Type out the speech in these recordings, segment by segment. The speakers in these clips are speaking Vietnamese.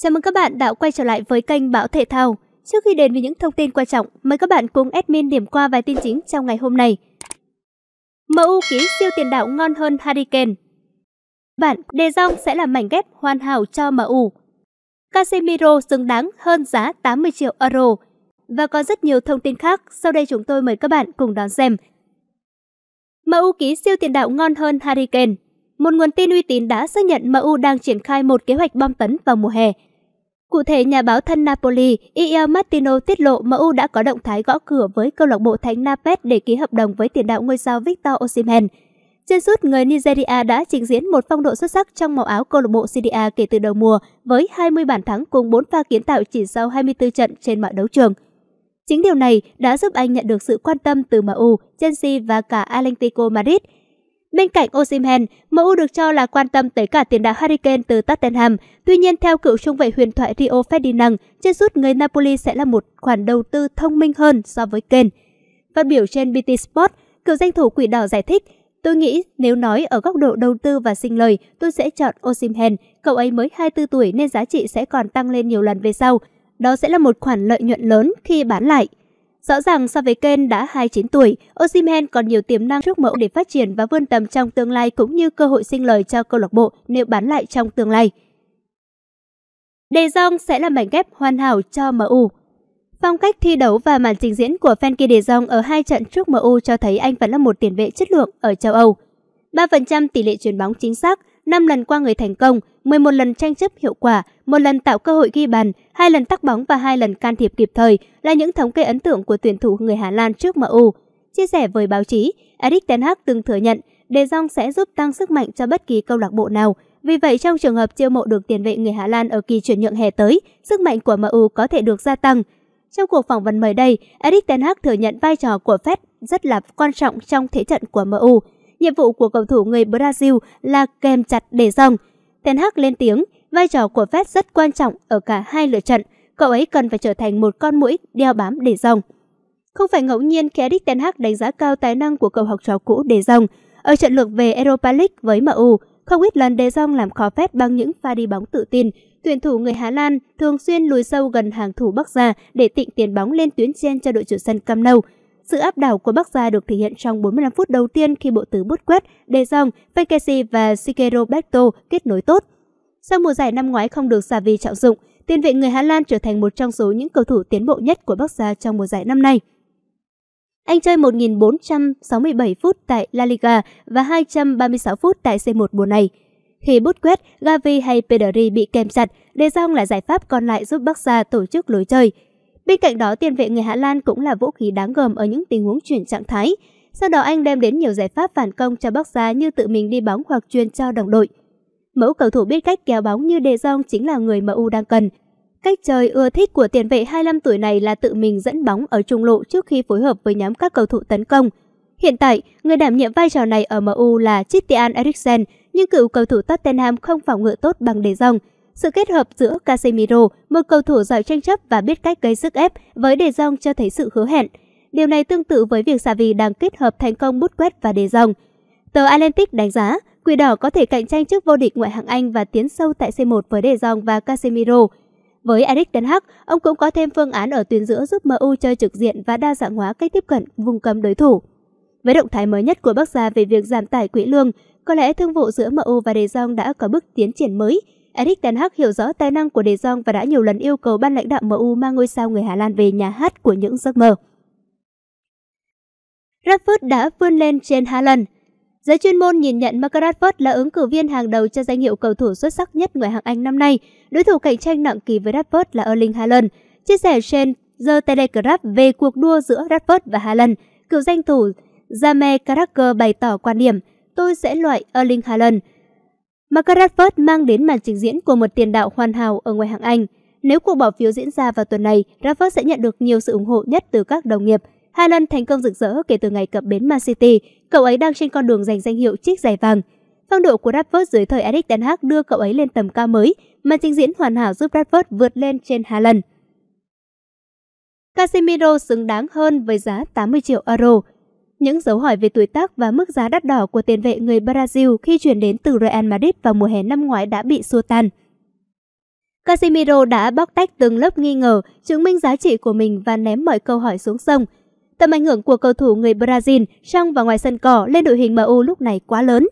Chào mừng các bạn đã quay trở lại với kênh Báo Thể Thao. Trước khi đến với những thông tin quan trọng, mời các bạn cùng admin điểm qua vài tin chính trong ngày hôm nay. MU ký siêu tiền đạo ngon hơn Harry Kane. Bản De Jong sẽ là mảnh ghép hoàn hảo cho MU. Casemiro xứng đáng hơn giá 80 triệu euro. Và có rất nhiều thông tin khác, sau đây chúng tôi mời các bạn cùng đón xem. MU ký siêu tiền đạo ngon hơn Harry Kane một nguồn tin uy tín đã xác nhận MU đang triển khai một kế hoạch bom tấn vào mùa hè. Cụ thể, nhà báo thân Napoli Iel Martino tiết lộ MU đã có động thái gõ cửa với câu lạc bộ Thánh Napet để ký hợp đồng với tiền đạo ngôi sao Victor Osimhen. Trên suốt người Nigeria đã trình diễn một phong độ xuất sắc trong màu áo câu lạc bộ CDA kể từ đầu mùa với 20 bàn thắng cùng 4 pha kiến tạo chỉ sau 24 trận trên mọi đấu trường. Chính điều này đã giúp anh nhận được sự quan tâm từ MU, Chelsea và cả Atlético Madrid – Bên cạnh Osimhen, MU được cho là quan tâm tới cả tiền đạo Harry Kane từ Tottenham. Tuy nhiên, theo cựu trung vệ huyền thoại Rio Ferdinand, chiếc rút người Napoli sẽ là một khoản đầu tư thông minh hơn so với Kane. Phát biểu trên BT Sport, cựu danh thủ quỷ đỏ giải thích, Tôi nghĩ nếu nói ở góc độ đầu tư và sinh lời, tôi sẽ chọn Osimhen. Cậu ấy mới 24 tuổi nên giá trị sẽ còn tăng lên nhiều lần về sau. Đó sẽ là một khoản lợi nhuận lớn khi bán lại. Rõ ràng so với Kane đã 29 tuổi, Osimhen còn nhiều tiềm năng trước mẫu để phát triển và vươn tầm trong tương lai cũng như cơ hội sinh lời cho câu lạc bộ nếu bán lại trong tương lai. De Jong sẽ là mảnh ghép hoàn hảo cho MU. Phong cách thi đấu và màn trình diễn của Frenkie De Jong ở hai trận trước MU cho thấy anh vẫn là một tiền vệ chất lượng ở châu Âu. 3% tỷ lệ chuyển bóng chính xác, 5 lần qua người thành công, 11 lần tranh chấp hiệu quả, một lần tạo cơ hội ghi bàn, hai lần tắc bóng và hai lần can thiệp kịp thời là những thống kê ấn tượng của tuyển thủ người Hà Lan trước MU. Chia sẻ với báo chí, Erik Ten Hag từng thừa nhận De Jong sẽ giúp tăng sức mạnh cho bất kỳ câu lạc bộ nào. Vì vậy, trong trường hợp chiêu mộ được tiền vệ người Hà Lan ở kỳ chuyển nhượng hè tới, sức mạnh của MU có thể được gia tăng. Trong cuộc phỏng vấn mới đây, Erik Ten Hag thừa nhận vai trò của Fed rất là quan trọng trong thế trận của MU nhiệm vụ của cầu thủ người Brazil là kèm chặt để dòng. Ten Hag lên tiếng, vai trò của Fed rất quan trọng ở cả hai lượt trận. Cậu ấy cần phải trở thành một con mũi đeo bám để dòng. Không phải ngẫu nhiên khi Erik Ten Hag đánh giá cao tài năng của cậu học trò cũ để dòng. Ở trận lượt về Europa League với MU, không ít lần De Jong làm khó phép bằng những pha đi bóng tự tin. Tuyển thủ người Hà Lan thường xuyên lùi sâu gần hàng thủ Bắc Già để tịnh tiền bóng lên tuyến trên cho đội chủ sân Cam nâu. Sự áp đảo của Bắc Gia được thể hiện trong 45 phút đầu tiên khi bộ tứ bút quét, De Jong, Pekesi và Shigeru Beto kết nối tốt. Sau mùa giải năm ngoái không được Xavi trọng dụng, tiền vệ người Hà Lan trở thành một trong số những cầu thủ tiến bộ nhất của Bắc Gia trong mùa giải năm nay. Anh chơi 1.467 phút tại La Liga và 236 phút tại C1 mùa này. Khi bút quét, Gavi hay Pedri bị kèm chặt, De Jong là giải pháp còn lại giúp Barca tổ chức lối chơi – Bên cạnh đó, tiền vệ người Hà Lan cũng là vũ khí đáng gờm ở những tình huống chuyển trạng thái. Sau đó anh đem đến nhiều giải pháp phản công cho Bắc Giá như tự mình đi bóng hoặc chuyên cho đồng đội. Mẫu cầu thủ biết cách kéo bóng như De Jong chính là người MU đang cần. Cách chơi ưa thích của tiền vệ 25 tuổi này là tự mình dẫn bóng ở trung lộ trước khi phối hợp với nhóm các cầu thủ tấn công. Hiện tại, người đảm nhiệm vai trò này ở MU là Christian Eriksen, nhưng cựu cầu thủ Tottenham không phòng ngự tốt bằng De Jong – sự kết hợp giữa Casemiro, một cầu thủ giỏi tranh chấp và biết cách gây sức ép với De Jong cho thấy sự hứa hẹn. Điều này tương tự với việc Xavi đang kết hợp thành công bút quét và De Jong. Tờ Atlantic đánh giá, Quỷ đỏ có thể cạnh tranh trước vô địch ngoại hạng Anh và tiến sâu tại C1 với De Jong và Casemiro. Với Eric Ten Hag, ông cũng có thêm phương án ở tuyến giữa giúp MU chơi trực diện và đa dạng hóa cách tiếp cận vùng cấm đối thủ. Với động thái mới nhất của Bắc Gia về việc giảm tải quỹ lương, có lẽ thương vụ giữa MU và De Jong đã có bước tiến triển mới – Eric Ten Hag hiểu rõ tài năng của De Jong và đã nhiều lần yêu cầu ban lãnh đạo MU mang ngôi sao người Hà Lan về nhà hát của những giấc mơ. Rashford đã vươn lên trên Haaland. Giới chuyên môn nhìn nhận Marcus Rashford là ứng cử viên hàng đầu cho danh hiệu cầu thủ xuất sắc nhất ngoại hạng Anh năm nay. Đối thủ cạnh tranh nặng ký với Rashford là Erling Haaland. Chia sẻ trên The Telegraph về cuộc đua giữa Rashford và Haaland, cựu danh thủ Jamie Carragher bày tỏ quan điểm: "Tôi sẽ loại Erling Haaland. Margaret Atwood mang đến màn trình diễn của một tiền đạo hoàn hảo ở ngoài hạng Anh. Nếu cuộc bỏ phiếu diễn ra vào tuần này, Rashford sẽ nhận được nhiều sự ủng hộ nhất từ các đồng nghiệp. Hai lần thành công rực rỡ kể từ ngày cập bến Man City, cậu ấy đang trên con đường giành danh hiệu chiếc giày vàng. Phong độ của Rashford dưới thời Erik Ten Hag đưa cậu ấy lên tầm cao mới, màn trình diễn hoàn hảo giúp Rashford vượt lên trên Haaland. Casemiro xứng đáng hơn với giá 80 triệu euro. Những dấu hỏi về tuổi tác và mức giá đắt đỏ của tiền vệ người Brazil khi chuyển đến từ Real Madrid vào mùa hè năm ngoái đã bị xua tan. Casemiro đã bóc tách từng lớp nghi ngờ, chứng minh giá trị của mình và ném mọi câu hỏi xuống sông. Tầm ảnh hưởng của cầu thủ người Brazil trong và ngoài sân cỏ lên đội hình MU lúc này quá lớn.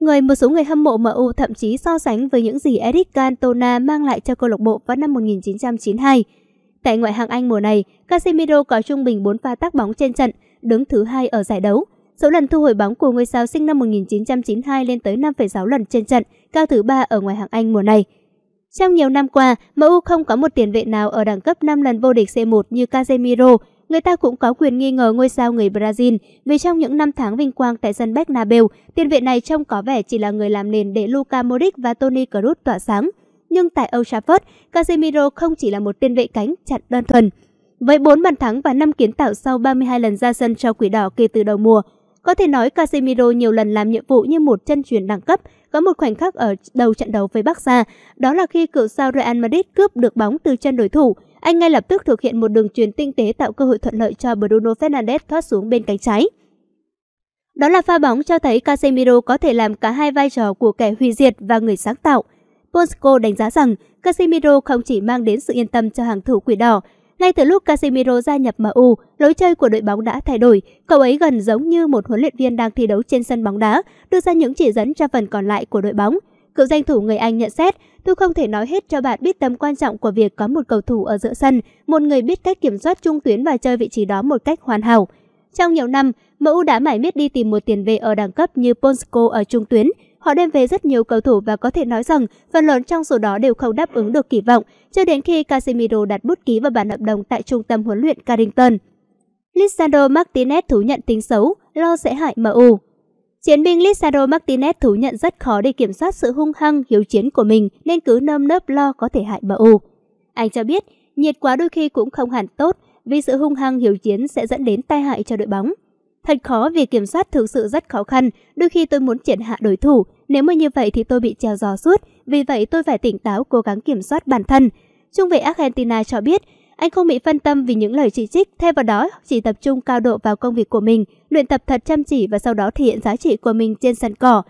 Người một số người hâm mộ MU thậm chí so sánh với những gì Eric Cantona mang lại cho câu lạc bộ vào năm 1992. Tại ngoại hạng Anh mùa này, Casemiro có trung bình 4 pha tác bóng trên trận, đứng thứ hai ở giải đấu. Số lần thu hồi bóng của ngôi sao sinh năm 1992 lên tới 5,6 lần trên trận, cao thứ ba ở ngoài hạng Anh mùa này. Trong nhiều năm qua, MU không có một tiền vệ nào ở đẳng cấp 5 lần vô địch C1 như Casemiro. Người ta cũng có quyền nghi ngờ ngôi sao người Brazil vì trong những năm tháng vinh quang tại sân Bernabeu, tiền vệ này trông có vẻ chỉ là người làm nền để Luka Modric và Toni Kroos tỏa sáng. Nhưng tại Old Trafford, Casemiro không chỉ là một tiền vệ cánh chặt đơn thuần. Với 4 bàn thắng và 5 kiến tạo sau 32 lần ra sân cho Quỷ Đỏ kể từ đầu mùa, có thể nói Casemiro nhiều lần làm nhiệm vụ như một chân truyền đẳng cấp. Có một khoảnh khắc ở đầu trận đấu với Barca, đó là khi cựu sao Real Madrid cướp được bóng từ chân đối thủ. Anh ngay lập tức thực hiện một đường truyền tinh tế tạo cơ hội thuận lợi cho Bruno Fernandes thoát xuống bên cánh trái. Đó là pha bóng cho thấy Casemiro có thể làm cả hai vai trò của kẻ hủy diệt và người sáng tạo. Posco đánh giá rằng Casemiro không chỉ mang đến sự yên tâm cho hàng thủ quỷ đỏ ngay từ lúc Casemiro gia nhập MU, lối chơi của đội bóng đã thay đổi. Cậu ấy gần giống như một huấn luyện viên đang thi đấu trên sân bóng đá, đưa ra những chỉ dẫn cho phần còn lại của đội bóng. Cựu danh thủ người Anh nhận xét, tôi không thể nói hết cho bạn biết tầm quan trọng của việc có một cầu thủ ở giữa sân, một người biết cách kiểm soát trung tuyến và chơi vị trí đó một cách hoàn hảo. Trong nhiều năm, MU đã mãi miết đi tìm một tiền vệ ở đẳng cấp như Ponsko ở trung tuyến, họ đem về rất nhiều cầu thủ và có thể nói rằng phần lớn trong số đó đều không đáp ứng được kỳ vọng, cho đến khi Casemiro đặt bút ký vào bản hợp đồng tại trung tâm huấn luyện Carrington. Lisandro Martinez thú nhận tính xấu, lo sẽ hại MU. Chiến binh Lisandro Martinez thú nhận rất khó để kiểm soát sự hung hăng, hiếu chiến của mình nên cứ nơm nớp lo có thể hại MU. Anh cho biết, nhiệt quá đôi khi cũng không hẳn tốt vì sự hung hăng hiếu chiến sẽ dẫn đến tai hại cho đội bóng. Thật khó vì kiểm soát thực sự rất khó khăn, đôi khi tôi muốn triệt hạ đối thủ, nếu mà như vậy thì tôi bị treo giò suốt, vì vậy tôi phải tỉnh táo cố gắng kiểm soát bản thân. Trung vệ Argentina cho biết, anh không bị phân tâm vì những lời chỉ trích, thay vào đó chỉ tập trung cao độ vào công việc của mình, luyện tập thật chăm chỉ và sau đó thể hiện giá trị của mình trên sân cỏ.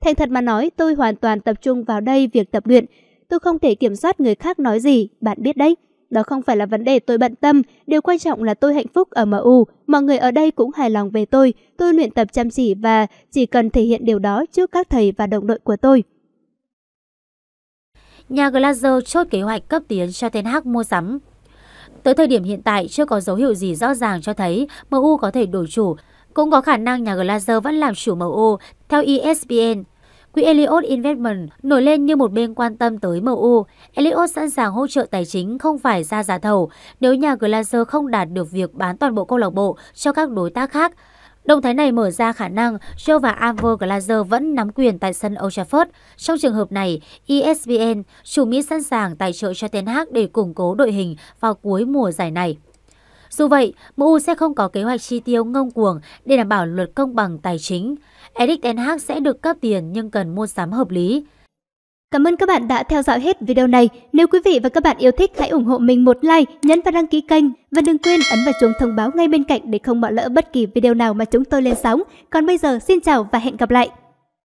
Thành thật mà nói, tôi hoàn toàn tập trung vào đây việc tập luyện. Tôi không thể kiểm soát người khác nói gì, bạn biết đấy. Đó không phải là vấn đề tôi bận tâm, điều quan trọng là tôi hạnh phúc ở MU, mọi người ở đây cũng hài lòng về tôi, tôi luyện tập chăm chỉ và chỉ cần thể hiện điều đó trước các thầy và đồng đội của tôi. Nhà Glazer chốt kế hoạch cấp tiến cho Ten Hag mua sắm. Tới thời điểm hiện tại chưa có dấu hiệu gì rõ ràng cho thấy MU có thể đổi chủ, cũng có khả năng nhà Glazer vẫn làm chủ MU theo ESPN. Quỹ Elliott Investment nổi lên như một bên quan tâm tới MU. Elliott sẵn sàng hỗ trợ tài chính không phải ra giá thầu nếu nhà Glazer không đạt được việc bán toàn bộ câu lạc bộ cho các đối tác khác. Động thái này mở ra khả năng Joe và Amber Glazer vẫn nắm quyền tại sân Old Trafford. Trong trường hợp này, ESPN, chủ Mỹ sẵn sàng tài trợ cho Ten Hag để củng cố đội hình vào cuối mùa giải này. Dù vậy, MU sẽ không có kế hoạch chi tiêu ngông cuồng để đảm bảo luật công bằng tài chính. Eric Ten Hag sẽ được cấp tiền nhưng cần mua sắm hợp lý. Cảm ơn các bạn đã theo dõi hết video này. Nếu quý vị và các bạn yêu thích, hãy ủng hộ mình một like, nhấn và đăng ký kênh. Và đừng quên ấn vào chuông thông báo ngay bên cạnh để không bỏ lỡ bất kỳ video nào mà chúng tôi lên sóng. Còn bây giờ, xin chào và hẹn gặp lại!